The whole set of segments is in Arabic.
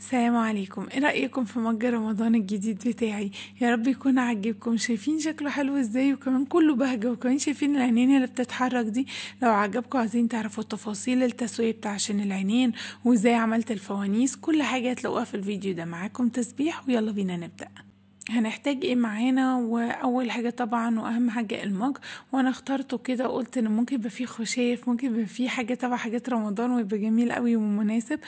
السلام عليكم ايه رأيكم في مج رمضان الجديد بتاعي يا رب يكون عجبكم شايفين شكله حلو ازاي وكمان كله بهجة وكمان شايفين العينين اللي بتتحرك دي لو عجبكم عايزين تعرفوا تفاصيل التسوية بتاع عشان العينين وازاي عملت الفوانيس كل حاجة هتلاقوها في الفيديو ده معاكم تسبيح ويلا بينا نبدأ هنحتاج ايه معانا واول حاجه طبعا واهم حاجه المج وانا اخترته كده قلت ان ممكن يبقى فيه خشاف ممكن يبقى فيه حاجه تبع حاجات رمضان ويبقى جميل قوي ومناسب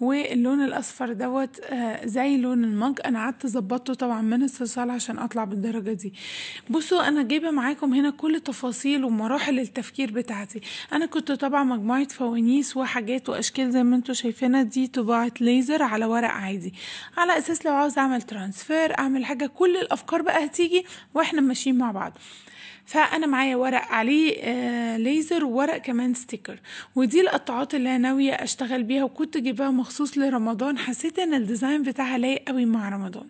واللون الاصفر دوت آه زي لون المج انا قعدت ظبطته طبعا من الصلصال عشان اطلع بالدرجه دي بصوا انا جايبه معاكم هنا كل تفاصيل ومراحل التفكير بتاعتي انا كنت طبعا مجموعه فوانيس وحاجات واشكال زي ما انتم شايفينها دي طباعه ليزر على ورق عادي على اساس لو عاوز اعمل ترانسفير اعمل حاجه كل الافكار بقى هتيجي واحنا ماشيين مع بعض فانا معايا ورق عليه آه ليزر وورق كمان ستيكر ودي القطعات اللي انا ناويه اشتغل بيها وكنت جايباها مخصوص لرمضان حسيت ان الديزاين بتاعها لايق قوي مع رمضان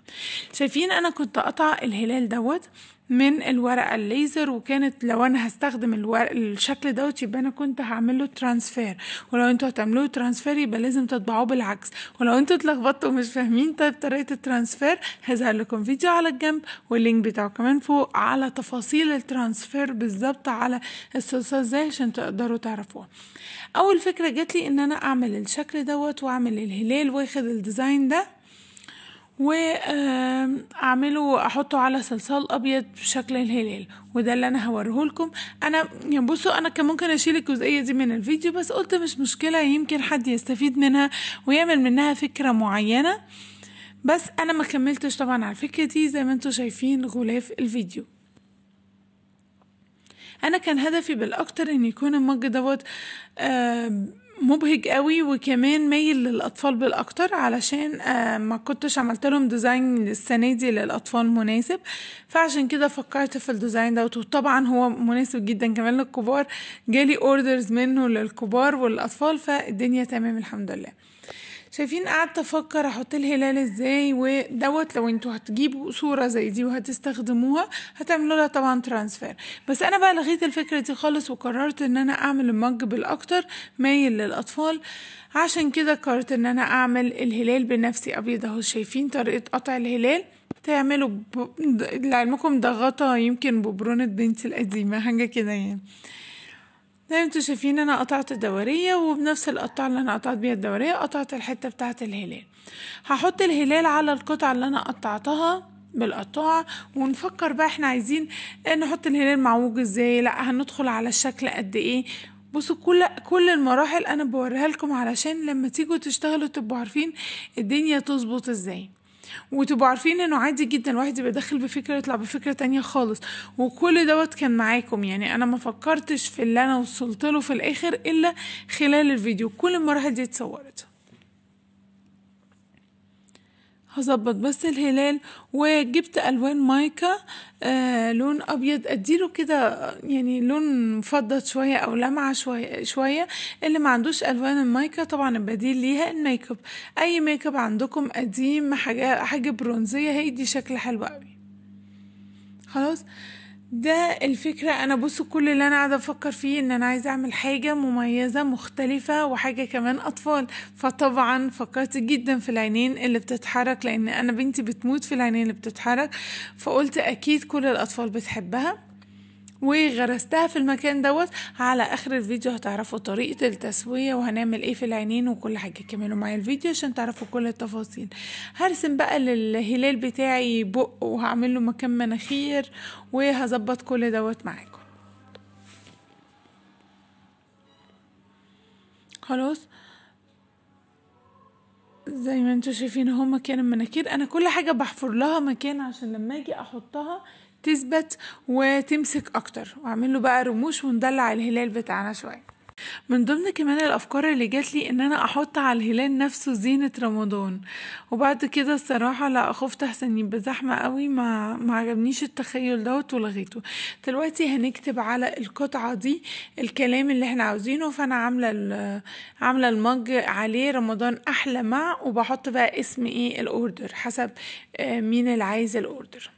شايفين انا كنت قطع الهلال دوت من الورقة الليزر وكانت لو أنا هستخدم الورق الشكل دوت يبقى أنا كنت هعمل له ترانسفير ولو أنتوا هتعملوه ترانسفير يبقى لازم تطبعوه بالعكس ولو أنتوا اتلخبطتوا ومش فاهمين طيب طريقة الترانسفير هظهر لكم فيديو على الجنب واللينك بتاعه كمان فوق على تفاصيل الترانسفير بالظبط على الصلصة ازاي عشان تقدروا تعرفوها أول فكرة جاتلي إن أنا أعمل الشكل دوت وأعمل الهلال واخد الديزاين ده واعمله احطه على صلصال ابيض بشكل الهلال وده اللي انا هوريه لكم انا يعني بصوا انا كان ممكن اشيل الجزئيه دي من الفيديو بس قلت مش مشكله يمكن حد يستفيد منها ويعمل منها فكره معينه بس انا ما كملتش طبعا على الفكره دي زي ما انتم شايفين غلاف الفيديو انا كان هدفي بالاكتر ان يكون المج دوت آه مبهج قوي وكمان مايل للاطفال بالاكتر علشان آه، ما كنتش عملت لهم ديزاين السنه دي للاطفال مناسب فعشان كده فكرت في الديزاين ده وطبعا هو مناسب جدا كمان للكبار جالي اوردرز منه للكبار والاطفال فالدنيا تمام الحمد لله شايفين قعدت افكر احط الهلال ازاي ودوت لو انتوا هتجيبوا صوره زي دي وهتستخدموها هتعملوا لها طبعا ترانسفير بس انا بقى لغيت الفكره دي خالص وقررت ان انا اعمل المج بالاكتر مايل للاطفال عشان كده قررت ان انا اعمل الهلال بنفسي ابيض اهو شايفين طريقه قطع الهلال تعملوا ب... لعلمكم ده غطا يمكن ببرونة بنتي القديمة حاجة كده يعني زي ما انتوا شايفين انا قطعت الدورية وبنفس القطعة اللي انا قطعت بيها الدورية قطعت الحتة بتاعة الهلال هحط الهلال على القطعة اللي انا قطعتها بالقطاعة ونفكر بقى احنا عايزين نحط الهلال معوج ازاي لا هندخل على الشكل قد ايه بصوا كل كل المراحل انا بوريها لكم علشان لما تيجوا تشتغلوا تبقوا عارفين الدنيا تظبط ازاي وتبقوا عارفين انه عادي جدا الواحد يبقى داخل بفكره يطلع بفكره تانية خالص وكل دوت كان معاكم يعني انا ما فكرتش في اللي انا وصلت له في الاخر الا خلال الفيديو كل المراحل دي اتصورت هظبط بس الهلال وجبت الوان مايكا آه لون ابيض اديله كده يعني لون مفضل شويه او لمعه شويه شويه اللي ما عندوش الوان المايكا طبعا البديل ليها الميك اب اي ميك اب عندكم قديم حاجه حاجه برونزيه هيدي شكل حلو قوي خلاص ده الفكرة أنا بص كل اللي أنا قاعدة أفكر فيه إن أنا عايزة أعمل حاجة مميزة مختلفة وحاجة كمان أطفال فطبعا فكرت جدا في العينين اللي بتتحرك لأن أنا بنتي بتموت في العينين اللي بتتحرك فقلت أكيد كل الأطفال بتحبها وغرستها في المكان دوت على اخر الفيديو هتعرفوا طريقة التسوية وهنعمل ايه في العينين وكل حاجة كملوا معايا الفيديو عشان تعرفوا كل التفاصيل هرسم بقى للهلال بتاعي بق وهعمله مكان مناخير وهظبط كل دوت معاكم خلاص زي ما انتوا شايفين اهو مكان المناكير انا كل حاجه بحفر لها مكان عشان لما اجي احطها تثبت وتمسك اكتر واعمل له بقى رموش وندلع الهلال بتاعنا شويه من ضمن كمان الافكار اللي جات لي ان انا احط على الهلال نفسه زينة رمضان وبعد كده الصراحة لا خفت احسن يبقى زحمة قوي ما, ما عجبنيش التخيل دوت ولغيته دلوقتي هنكتب على القطعة دي الكلام اللي احنا عاوزينه فانا عاملة عاملة المج عليه رمضان احلى مع وبحط بقى اسم ايه الاوردر حسب آه، مين اللي عايز الاوردر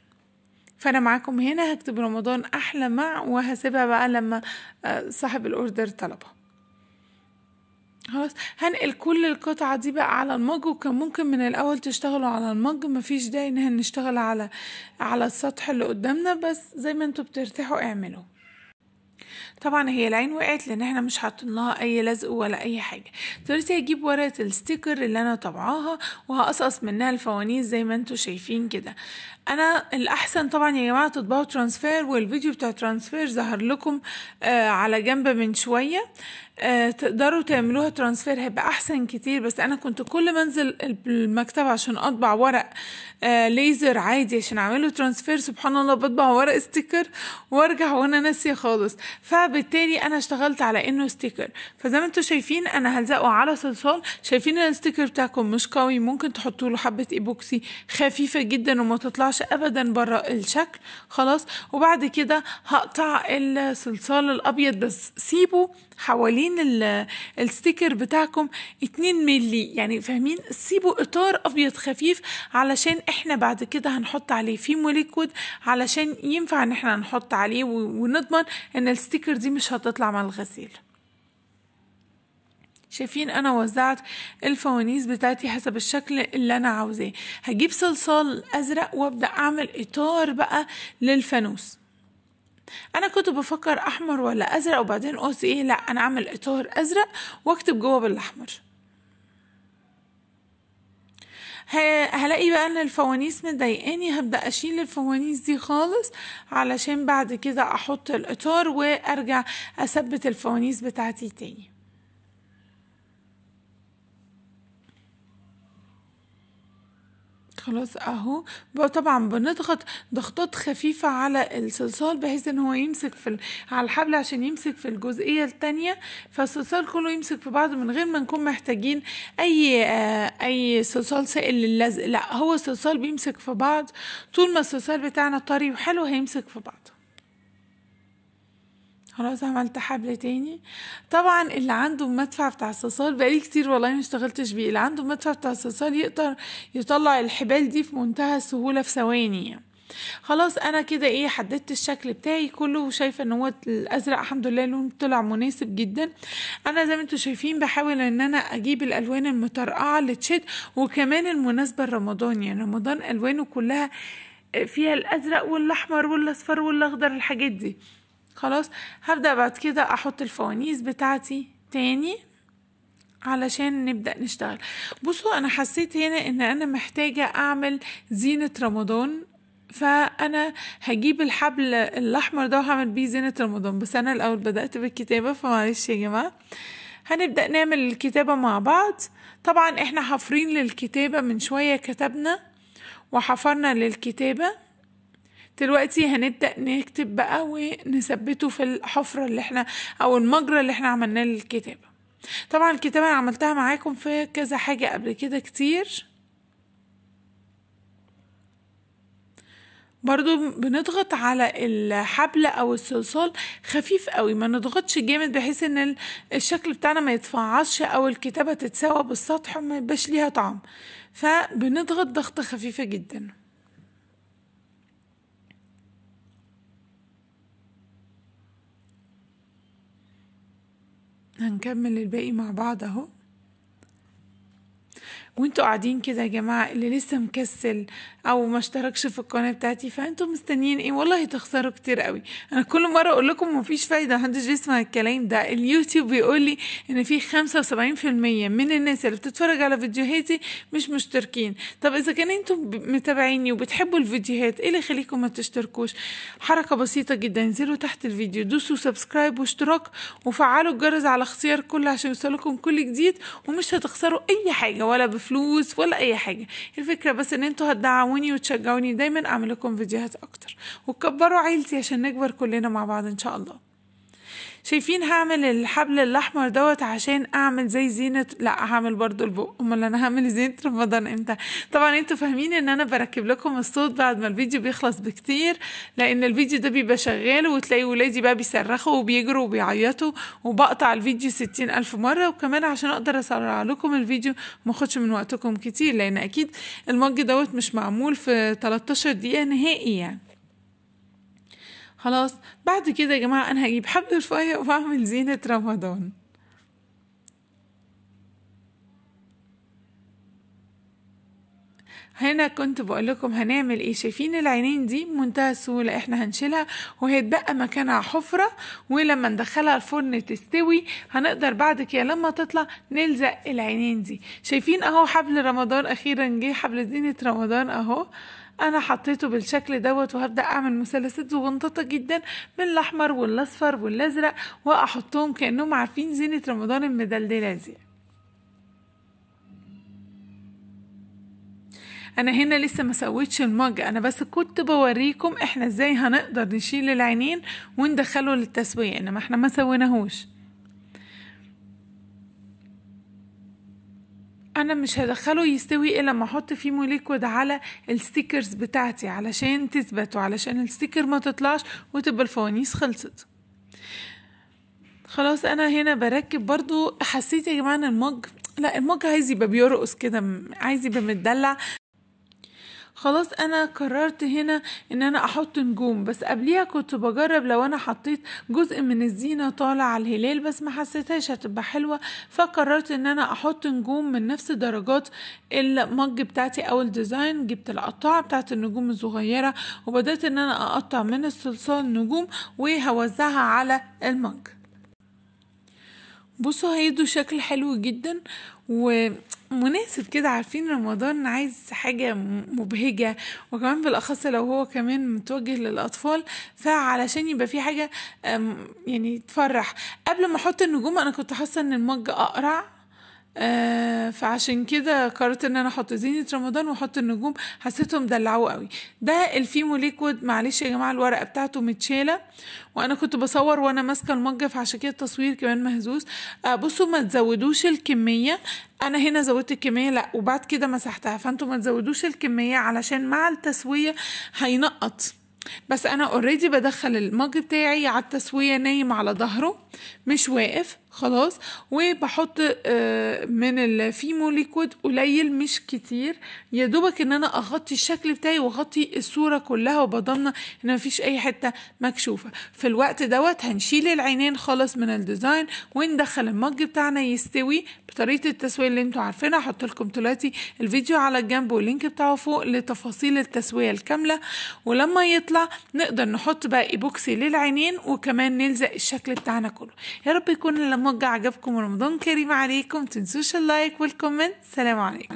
فانا معاكم هنا هكتب رمضان احلى مع وهسيبها بقى لما آه، صاحب الاوردر طلبها خلاص هنقل كل القطعة دي بقى على المج وكان ممكن من الأول تشتغلوا على المج مفيش داعي إن نشتغل على على السطح اللي قدامنا بس زي ما انتوا بترتاحوا اعملوا طبعا هي العين وقعت لان احنا مش حاطين لها اي لزق ولا اي حاجه دلوقتي هجيب ورقه الستيكر اللي انا طبعاها وهقصقص منها الفوانيس زي ما انتوا شايفين كده انا الاحسن طبعا يا جماعه تطبعوا ترانسفير والفيديو بتاع ترانسفير ظهر لكم آه على جنب من شويه آه، تقدروا تعملوها ترانسفير هيبقى احسن كتير بس انا كنت كل ما انزل المكتبه عشان اطبع ورق آه، ليزر عادي عشان اعمله ترانسفير سبحان الله بطبع ورق ستيكر وارجع وانا ناسيه خالص فبالتالي انا اشتغلت على انه ستيكر فزي ما انتم شايفين انا هلزقه على صلصال شايفين الستيكر بتاعكم مش قوي ممكن تحطوا له حبه ايبوكسي خفيفه جدا وما تطلعش ابدا بره الشكل خلاص وبعد كده هقطع الصلصال الابيض بس سيبه حوالين الستيكر بتاعكم 2 ملي يعني فاهمين سيبوا اطار ابيض خفيف علشان احنا بعد كده هنحط عليه فيم وليكويد علشان ينفع ان احنا نحط عليه ونضمن ان الستيكر دي مش هتطلع مع الغسيل شايفين انا وزعت الفوانيس بتاعتي حسب الشكل اللي انا عاوزاه هجيب صلصال ازرق وابدا اعمل اطار بقى للفانوس انا كنت بفكر احمر ولا ازرق وبعدين قلت ايه لا انا اعمل اطار ازرق واكتب جوه بالاحمر هلاقي بقى ان الفوانيس مضايقاني هبدا اشيل الفوانيس دي خالص علشان بعد كده احط الاطار وارجع اثبت الفوانيس بتاعتي تاني خلاص اهو طبعا بنضغط ضغطات خفيفة على الصلصال بحيث ان هو يمسك في ال... على الحبل عشان يمسك في الجزئية التانية فالصلصال كله يمسك في بعض من غير ما نكون محتاجين اي آه اي صلصال سائل للزق لا هو الصلصال بيمسك في بعض طول ما الصلصال بتاعنا طري وحلو هيمسك في بعض خلاص عملت حبل تاني طبعا اللي عنده مدفع بتاع الصلصال بقالي كتير والله ما اشتغلتش بيه اللي عنده مدفع بتاع الصلصال يقدر يطلع الحبال دي في منتهى السهوله في ثواني يعني. خلاص انا كده ايه حددت الشكل بتاعي كله وشايفه ان هو الازرق الحمد لله لون طلع مناسب جدا انا زي ما انتم شايفين بحاول ان انا اجيب الالوان المطرقعه اللي تشد وكمان المناسبه لرمضان يعني رمضان الوانه كلها فيها الازرق والاحمر والاصفر والاخضر الحاجات دي خلاص هبدأ بعد كده احط الفوانيس بتاعتي تاني علشان نبدأ نشتغل بصوا انا حسيت هنا ان انا محتاجة اعمل زينة رمضان فانا هجيب الحبل الاحمر ده وهعمل بيه زينة رمضان بس انا الاول بدأت بالكتابة فمعلش يا جماعة هنبدأ نعمل الكتابة مع بعض طبعا احنا حفرين للكتابة من شوية كتبنا وحفرنا للكتابة دلوقتي هنبدأ نكتب بقى ونثبته في الحفرة اللي احنا او المجرى اللي احنا عملناه للكتابة طبعا الكتابة انا عملتها معاكم في كذا حاجة قبل كده كتير برضو بنضغط على الحبل او الصلصال خفيف قوي ما نضغطش جامد بحيث ان الشكل بتاعنا ما يتفعصش او الكتابة تتساوى بالسطح وما يبقاش ليها طعم فبنضغط ضغطة خفيفة جداً هنكمل الباقي مع بعض اهو وانتوا قاعدين كده يا جماعه اللي لسه مكسل او ما اشتركش في القناه بتاعتي فانتوا مستنيين ايه والله هتخسروا كتير قوي انا كل مره اقول لكم مفيش فايده محدش بيسمع الكلام ده اليوتيوب بيقول لي ان في 75% من الناس اللي بتتفرج على فيديوهاتي مش مشتركين طب اذا كان انتم متابعيني وبتحبوا الفيديوهات ايه اللي يخليكم ما تشتركوش حركه بسيطه جدا انزلوا تحت الفيديو دوسوا سبسكرايب واشتراك وفعلوا الجرس على اختيار كل عشان يوصلكم كل جديد ومش هتخسروا اي حاجه ولا بف فلوس ولا اي حاجه الفكره بس ان انتوا هتدعموني وتشجعوني دايما اعمل لكم فيديوهات اكتر وتكبروا عيلتي عشان نكبر كلنا مع بعض ان شاء الله شايفين هعمل الحبل الاحمر دوت عشان اعمل زي زينه لا هعمل برضو البق امال انا هعمل زينه رمضان امتى طبعا انتوا فاهمين ان انا بركب لكم الصوت بعد ما الفيديو بيخلص بكتير لان الفيديو ده بيبقى شغال وتلاقي ولادي بقى بيصرخوا وبيجروا وبيعيطوا وبقطع الفيديو ستين الف مره وكمان عشان اقدر اسرع لكم الفيديو ماخدش من وقتكم كتير لان اكيد المج دوت مش معمول في 13 دقيقه نهائي يعني خلاص بعد كده يا جماعة أنا هجيب حبل رفاية وأعمل زينة رمضان هنا كنت بقول لكم هنعمل ايه شايفين العينين دي بمنتهى السهوله احنا هنشيلها وهيتبقى مكانها حفره ولما ندخلها الفرن تستوي هنقدر بعد كده لما تطلع نلزق العينين دي شايفين اهو حبل رمضان اخيرا جه حبل زينه رمضان اهو انا حطيته بالشكل دوت وهبدا اعمل مثلثات صغنططه جدا من الاحمر والاصفر والازرق واحطهم كانهم عارفين زينه رمضان المدلدله دي انا هنا لسه ما سويتش المج انا بس كنت بوريكم احنا ازاي هنقدر نشيل العينين وندخله للتسويه انما احنا ما سويناهوش انا مش هدخله يستوي الا ما احط فيه موليكود على الستيكرز بتاعتي علشان تثبت وعلشان الستيكر ما تطلعش وتبقى الفوانيس خلصت خلاص انا هنا بركب برضو حسيت يا جماعه ان المج لا المج عايز يبقى بيرقص كده عايز يبقى متدلع خلاص انا قررت هنا ان انا احط نجوم بس قبليها كنت بجرب لو انا حطيت جزء من الزينة طالع على الهلال بس ما حسيتهاش هتبقى حلوة فقررت ان انا احط نجوم من نفس درجات المج بتاعتي او الديزاين جبت القطاعة بتاعت النجوم الصغيرة وبدأت ان انا اقطع من الصلصال نجوم وهوزعها على المج بصوا هيدوا شكل حلو جدا و مناسب كده عارفين رمضان عايز حاجة مبهجة وكمان بالأخص لو هو كمان متوجه للأطفال فعلشان يبقى في حاجة يعني تفرح قبل ما أحط النجوم أنا كنت حاسة إن المج أقرع آه فعشان كده قررت ان انا احط زينه رمضان واحط النجوم حسيتهم دلعوه قوي ده الفيمو ليكويد معلش يا جماعه الورقه بتاعته متشاله وانا كنت بصور وانا ماسكه المج فعشان كده التصوير كمان مهزوز آه بصوا ما تزودوش الكميه انا هنا زودت الكميه لا وبعد كده مسحتها فانتوا ما تزودوش الكميه علشان مع التسويه هينقط بس انا اوريدي بدخل المج بتاعي على التسويه نايم على ظهره مش واقف خلاص وبحط آه، من الفيمو ليكويد قليل مش كتير يا دوبك ان انا اغطي الشكل بتاعي واغطي الصوره كلها وبضمن ان مفيش اي حته مكشوفه في الوقت دوت هنشيل العينين خالص من الديزاين وندخل المج بتاعنا يستوي بطريقه التسويه اللي انتوا عارفينها هحط لكم دلوقتي الفيديو على الجنب واللينك بتاعه فوق لتفاصيل التسويه الكامله ولما يطلع نقدر نحط بقى ايبوكسي للعينين وكمان نلزق الشكل بتاعنا كله يا رب يكون لما الموجة عجبكم ورمضان كريم عليكم تنسوش اللايك والكومنت سلام عليكم